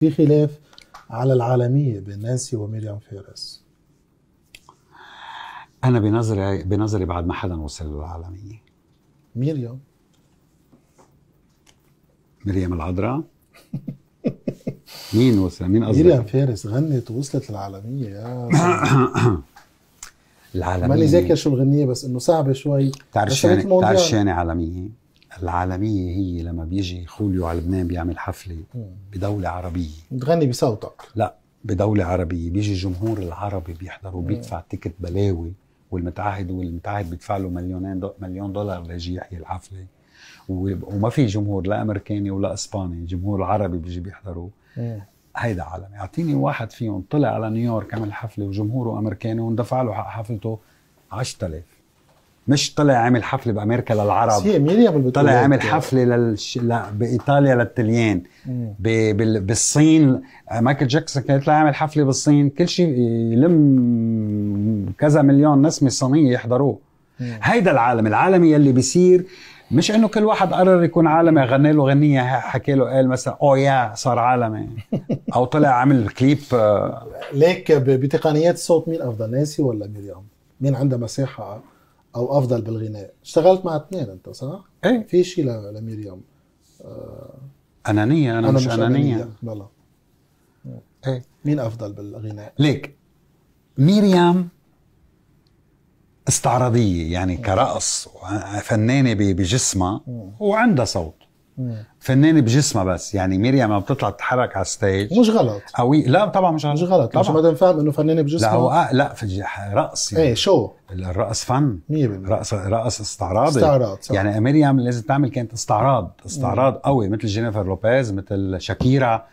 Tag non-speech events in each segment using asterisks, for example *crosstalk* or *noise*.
في خلاف على العالمية بين نانسي وميريام فيرس أنا بنظري بنظري بعد ما حدا وصل للعالمية ميريام مريم العذراء مين وصل مين قصدك؟ ميريام فارس غنت ووصلت للعالمية يا *coughs* العالمية ماني ذاكر شو الغنية بس انه صعبة شوي بتعرف شاني بتعرف شاني عالمية العالميه هي لما بيجي خوليو على لبنان بيعمل حفله بدوله عربيه بتغني بصوتك لا بدوله عربيه بيجي الجمهور العربي بيحضر وبيدفع تيكت بلاوي والمتعهد والمتعهد بيدفع له مليونين دو مليون دولار ليجي يحيي الحفله وما في جمهور لا امريكاني ولا اسباني الجمهور العربي بيجي بيحضروا هيدا عالمي اعطيني واحد فيهم طلع على نيويورك عمل حفله وجمهوره امريكاني واندفع له حق حفلته 10000 مش طلع عامل حفله بامريكا للعرب إيه، طلع عامل حفله للش... لا بايطاليا للتليان ب... بال... بالصين مايكل جاكسون كان يطلع يعمل حفله بالصين كل شيء يلم كذا مليون نسمه صينيه يحضروه هيدا العالم العالم يلي بيصير مش انه كل واحد قرر يكون عالمي غنى له غنيه حكى له قال مثلا او يا صار عالمي *laughs* او طلع عمل كليب آه. ليك بتقنيات الصوت مين افضل ناسي ولا ميريام؟ مين عندها مساحه او افضل بالغناء اشتغلت مع اثنين انت صح ايه في شيء لمريم آه انانيه انا, أنا مش, مش انانيه, بلا ايه مين افضل بالغناء ليك ميريام استعراضيه يعني كرقص فنانه بجسمها وعندها صوت فنانه بجسمها بس يعني مريم لما بتطلع تتحرك على الستيج مش غلط قوي لا طبعا مش غلط مش غلط طبعا بدنا نفهم انه فنانه بجسمها لا هو آه لا في رقص يعني. ايه شو الرقص فن 100% رقص رقص استعراضي استعراض صح. يعني مريم لازم تعمل كانت استعراض استعراض مم. قوي مثل جينيفر لوبيز مثل شاكيرا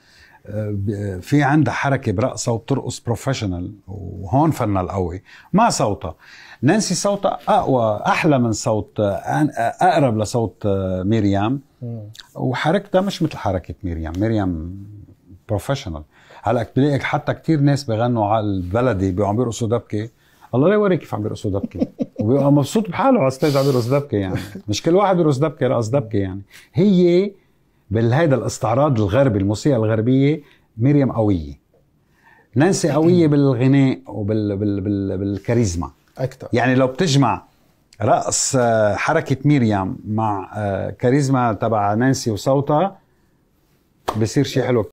آه، في عندها حركه برقصه وبترقص بروفيشنال وهون فنها القوي مع صوتها نانسي صوتها اقوى احلى من صوت آه، اقرب لصوت آه، مريم وحركتها مش مثل حركه مريم مريم بروفيشنال هلا بتلاقي حتى كثير ناس بغنوا على البلدي بيقعدوا بيرقصوا دبكه الله لا يوريك كيف عم بيرقصوا دبكه *laughs* وبيبقى مبسوط بحاله على الستيج عم بيرقص دبكه يعني مش كل واحد بيرقص دبكه رقص دبكه يعني هي بالهيدا الاستعراض الغربي الموسيقى الغربيه مريم قويه نانسي قويه بالغناء وبال بال بال اكثر يعني لو بتجمع رقص آه، حركة ميريام مع آه، كاريزما تبع نانسي وصوتها بصير شيء حلو